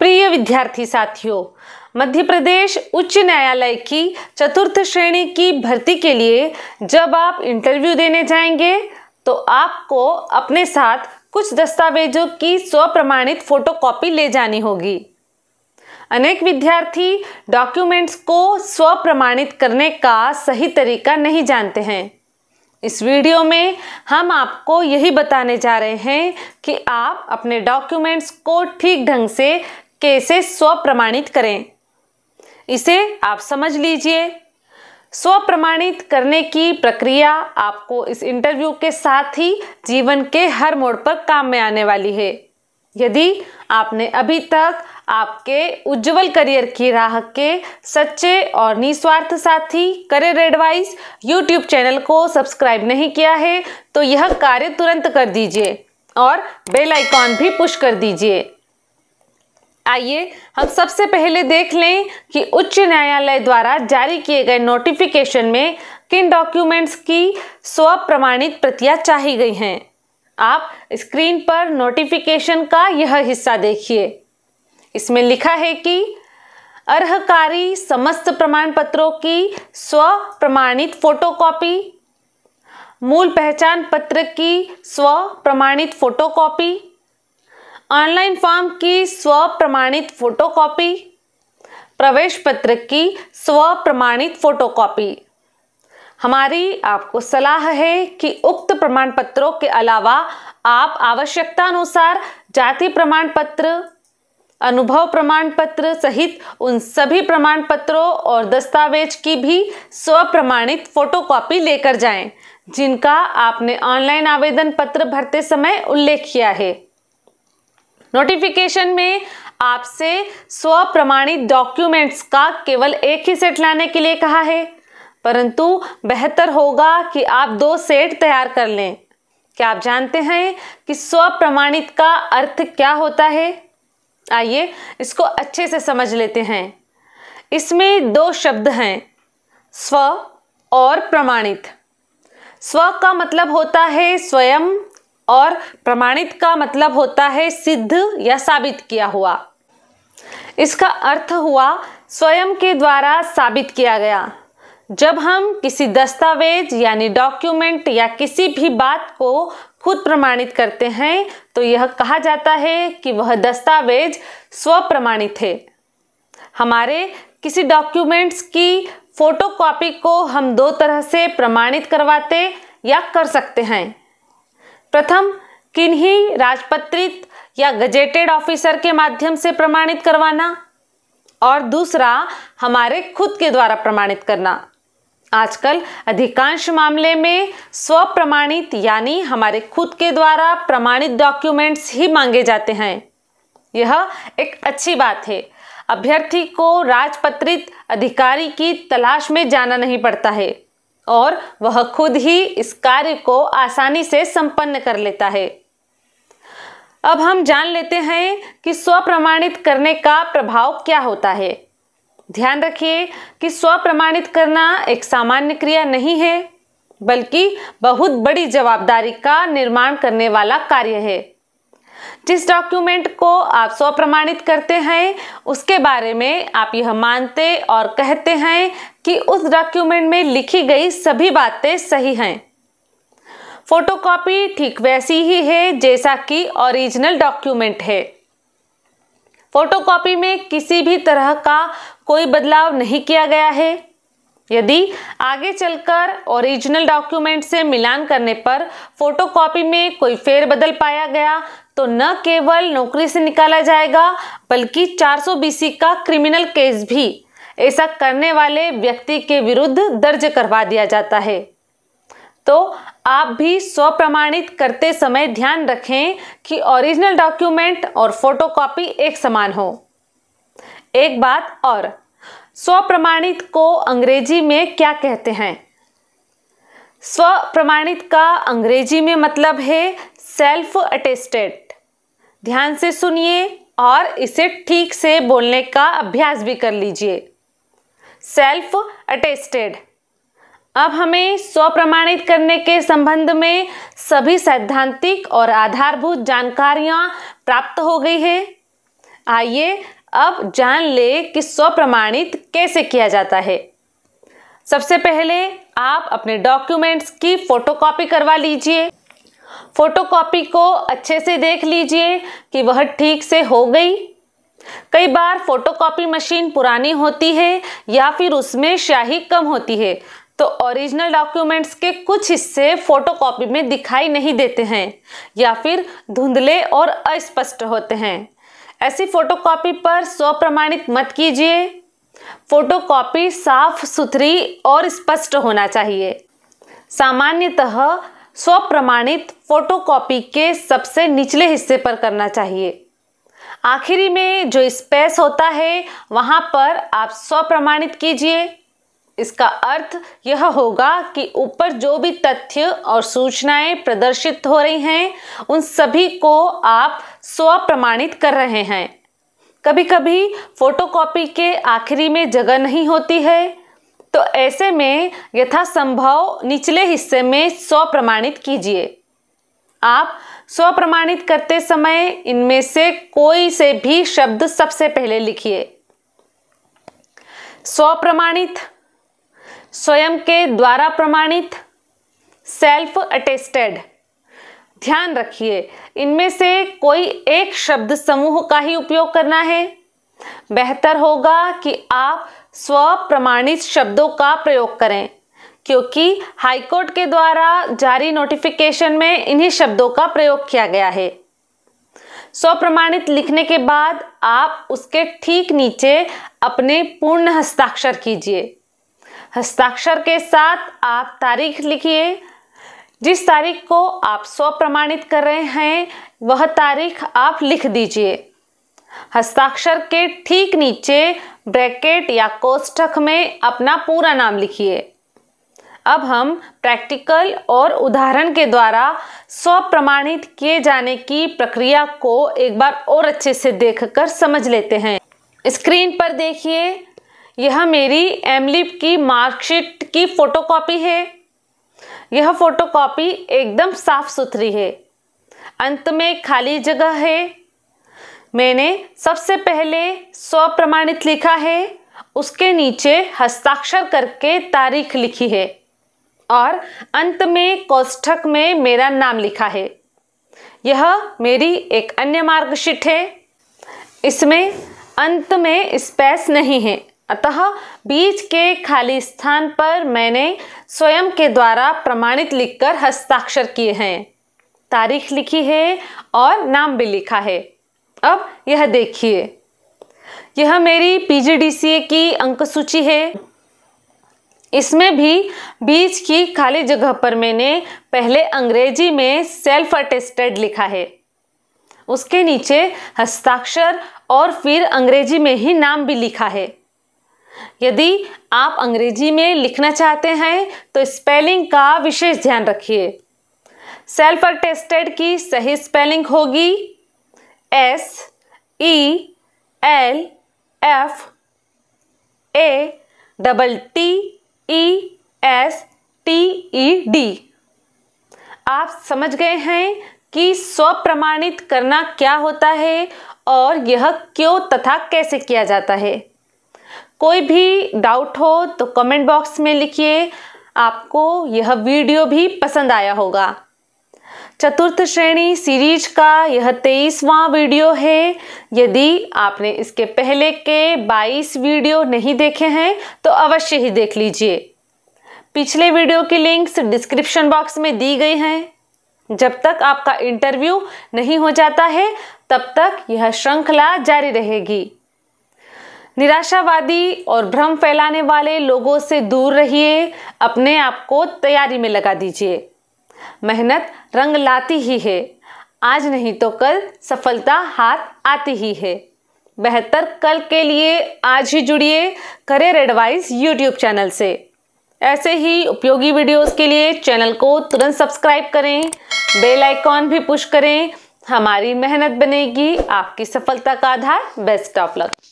प्रिय विद्यार्थी साथियों मध्य प्रदेश उच्च न्यायालय की चतुर्थ श्रेणी की भर्ती के लिए जब आप इंटरव्यू देने जाएंगे तो आपको अपने साथ कुछ दस्तावेजों की स्वप्रमाणित फोटोकॉपी ले जानी होगी अनेक विद्यार्थी डॉक्यूमेंट्स को स्वप्रमाणित करने का सही तरीका नहीं जानते हैं इस वीडियो में हम आपको यही बताने जा रहे हैं कि आप अपने डॉक्यूमेंट्स को ठीक ढंग से स्व स्वप्रमाणित करें इसे आप समझ लीजिए स्वप्रमाणित करने की प्रक्रिया आपको इस इंटरव्यू के साथ ही जीवन के हर मोड़ पर काम में आने वाली है यदि आपने अभी तक आपके उज्जवल करियर की राह के सच्चे और निस्वार्थ साथी करियर एडवाइस यूट्यूब चैनल को सब्सक्राइब नहीं किया है तो यह कार्य तुरंत कर दीजिए और बेल आइकॉन भी पुश कर दीजिए आइए हम सबसे पहले देख लें कि उच्च न्यायालय द्वारा जारी किए गए नोटिफिकेशन में किन डॉक्यूमेंट्स की स्व प्रमाणित प्रतियां चाही गई हैं आप स्क्रीन पर नोटिफिकेशन का यह हिस्सा देखिए इसमें लिखा है कि अर्हकारी समस्त प्रमाण पत्रों की स्व प्रमाणित फोटोकॉपी मूल पहचान पत्र की स्व प्रमाणित फोटोकॉपी ऑनलाइन फॉर्म की स्व प्रमाणित फोटोकॉपी प्रवेश पत्र की स्व प्रमाणित फोटोकॉपी हमारी आपको सलाह है कि उक्त प्रमाण पत्रों के अलावा आप आवश्यकता अनुसार जाति प्रमाण पत्र अनुभव प्रमाण पत्र सहित उन सभी प्रमाण पत्रों और दस्तावेज की भी स्व प्रमाणित फोटोकॉपी लेकर जाएं, जिनका आपने ऑनलाइन आवेदन पत्र भरते समय उल्लेख किया है नोटिफिकेशन में आपसे स्व प्रमाणित डॉक्यूमेंट्स का केवल एक ही सेट लाने के लिए कहा है परंतु बेहतर होगा कि आप दो सेट तैयार कर लें क्या आप जानते हैं कि स्व प्रमाणित का अर्थ क्या होता है आइए इसको अच्छे से समझ लेते हैं इसमें दो शब्द हैं स्व और प्रमाणित स्व का मतलब होता है स्वयं और प्रमाणित का मतलब होता है सिद्ध या साबित किया हुआ इसका अर्थ हुआ स्वयं के द्वारा साबित किया गया जब हम किसी दस्तावेज यानी डॉक्यूमेंट या किसी भी बात को खुद प्रमाणित करते हैं तो यह कहा जाता है कि वह दस्तावेज स्वप्रमाणित है हमारे किसी डॉक्यूमेंट्स की फोटोकॉपी को हम दो तरह से प्रमाणित करवाते या कर सकते हैं प्रथम किन्हीं राजपत्रित या गजेटेड ऑफिसर के माध्यम से प्रमाणित करवाना और दूसरा हमारे खुद के द्वारा प्रमाणित करना आजकल अधिकांश मामले में स्वप्रमाणित यानी हमारे खुद के द्वारा प्रमाणित डॉक्यूमेंट्स ही मांगे जाते हैं यह एक अच्छी बात है अभ्यर्थी को राजपत्रित अधिकारी की तलाश में जाना नहीं पड़ता है और वह खुद ही इस कार्य को आसानी से संपन्न कर लेता है अब हम जान लेते हैं कि स्वप्रमाणित करने का प्रभाव क्या होता है ध्यान रखिए कि स्वप्रमाणित करना एक सामान्य क्रिया नहीं है बल्कि बहुत बड़ी जवाबदारी का निर्माण करने वाला कार्य है जिस डॉक्यूमेंट को आप स्वप्रमाणित करते हैं उसके बारे में आप यह मानते और कहते हैं कि उस डॉक्यूमेंट में लिखी गई सभी बातें सही हैं फोटोकॉपी ठीक वैसी ही है जैसा कि ओरिजिनल डॉक्यूमेंट है फोटोकॉपी में किसी भी तरह का कोई बदलाव नहीं किया गया है यदि आगे चलकर ओरिजिनल डॉक्यूमेंट से मिलान करने पर फोटोकॉपी में कोई फेरबदल पाया गया तो न केवल नौकरी से निकाला जाएगा बल्कि 400 बीसी का क्रिमिनल केस भी ऐसा करने वाले व्यक्ति के विरुद्ध दर्ज करवा दिया जाता है तो आप भी स्वप्रमाणित करते समय ध्यान रखें कि ओरिजिनल डॉक्यूमेंट और फोटोकॉपी एक समान हो एक बात और स्वप्रमाणित को अंग्रेजी में क्या कहते हैं स्वप्रमाणित का अंग्रेजी में मतलब है सेल्फ अटेस्टेड ध्यान से सुनिए और इसे ठीक से बोलने का अभ्यास भी कर लीजिए सेल्फ अटेस्टेड अब हमें स्वप्रमाणित करने के संबंध में सभी सैद्धांतिक और आधारभूत जानकारियाँ प्राप्त हो गई है आइए अब जान ले कि स्वप्रमाणित कैसे किया जाता है सबसे पहले आप अपने डॉक्यूमेंट्स की फ़ोटोकॉपी करवा लीजिए फोटोकॉपी को अच्छे से देख लीजिए कि वह ठीक से हो गई कई बार फोटोकॉपी मशीन पुरानी होती है या फिर उसमें शाही कम होती है तो ओरिजिनल डॉक्यूमेंट्स के कुछ हिस्से फोटोकॉपी में दिखाई नहीं देते हैं या फिर धुंधले और अस्पष्ट होते हैं ऐसी फोटोकॉपी पर स्वप्रमाणित मत कीजिए फोटोकॉपी साफ सुथरी और स्पष्ट होना चाहिए सामान्यतः स्वप्रमाणित फोटोकॉपी के सबसे निचले हिस्से पर करना चाहिए आखिरी में जो स्पेस होता है वहाँ पर आप स्वप्रमाणित कीजिए इसका अर्थ यह होगा कि ऊपर जो भी तथ्य और सूचनाएं प्रदर्शित हो रही हैं उन सभी को आप स्वप्रमाणित कर रहे हैं कभी कभी फोटोकॉपी के आखिरी में जगह नहीं होती है तो ऐसे में यथासंभव निचले हिस्से में स्व प्रमाणित कीजिए आप स्व प्रमाणित करते समय इनमें से कोई से भी शब्द सबसे पहले लिखिए स्व प्रमाणित स्वयं के द्वारा प्रमाणित सेल्फ अटेस्टेड ध्यान रखिए इनमें से कोई एक शब्द समूह का ही उपयोग करना है बेहतर होगा कि आप स्व प्रमाणित शब्दों का प्रयोग करें क्योंकि हाईकोर्ट के द्वारा जारी नोटिफिकेशन में इन्हीं शब्दों का प्रयोग किया गया है स्वप्रमाणित लिखने के बाद आप उसके ठीक नीचे अपने पूर्ण हस्ताक्षर कीजिए हस्ताक्षर के साथ आप तारीख लिखिए जिस तारीख को आप स्वप्रमाणित कर रहे हैं वह तारीख आप लिख दीजिए हस्ताक्षर के ठीक नीचे ब्रैकेट या कोष्ठक में अपना पूरा नाम लिखिए अब हम प्रैक्टिकल और उदाहरण के द्वारा स्वप्रमाणित किए जाने की प्रक्रिया को एक बार और अच्छे से देखकर समझ लेते हैं स्क्रीन पर देखिए यह मेरी एमलिप की मार्कशीट की फ़ोटोकॉपी है यह फ़ोटोकॉपी एकदम साफ़ सुथरी है अंत में खाली जगह है मैंने सबसे पहले स्वप्रमाणित लिखा है उसके नीचे हस्ताक्षर करके तारीख लिखी है और अंत में कोष्ठक में मेरा नाम लिखा है यह मेरी एक अन्य मार्गशीट है इसमें अंत में स्पेस नहीं है अतः बीच के खाली स्थान पर मैंने स्वयं के द्वारा प्रमाणित लिखकर हस्ताक्षर किए हैं तारीख लिखी है और नाम भी लिखा है अब यह देखिए यह मेरी पीजीडीसीए की अंक सूची है इसमें भी बीच की खाली जगह पर मैंने पहले अंग्रेजी में सेल्फ अटेस्टेड लिखा है उसके नीचे हस्ताक्षर और फिर अंग्रेजी में ही नाम भी लिखा है यदि आप अंग्रेजी में लिखना चाहते हैं तो स्पेलिंग का विशेष ध्यान रखिए सेल्फ अटेस्टेड की सही स्पेलिंग होगी S E L F A double T E S T E D आप समझ गए हैं कि स्वप्रमाणित करना क्या होता है और यह क्यों तथा कैसे किया जाता है कोई भी डाउट हो तो कमेंट बॉक्स में लिखिए आपको यह वीडियो भी पसंद आया होगा चतुर्थ श्रेणी सीरीज का यह तेईसवां वीडियो है यदि आपने इसके पहले के 22 वीडियो नहीं देखे हैं तो अवश्य ही देख लीजिए पिछले वीडियो की लिंक्स डिस्क्रिप्शन बॉक्स में दी गई हैं जब तक आपका इंटरव्यू नहीं हो जाता है तब तक यह श्रृंखला जारी रहेगी निराशावादी और भ्रम फैलाने वाले लोगों से दूर रहिए अपने आप को तैयारी में लगा दीजिए मेहनत रंग लाती ही है आज नहीं तो कल सफलता हाथ आती ही है बेहतर कल के लिए आज ही जुड़िए करियर एडवाइस यूट्यूब चैनल से ऐसे ही उपयोगी वीडियोस के लिए चैनल को तुरंत सब्सक्राइब करें बेल आइकॉन भी पुश करें हमारी मेहनत बनेगी आपकी सफलता का आधार बेस्ट ऑफ लक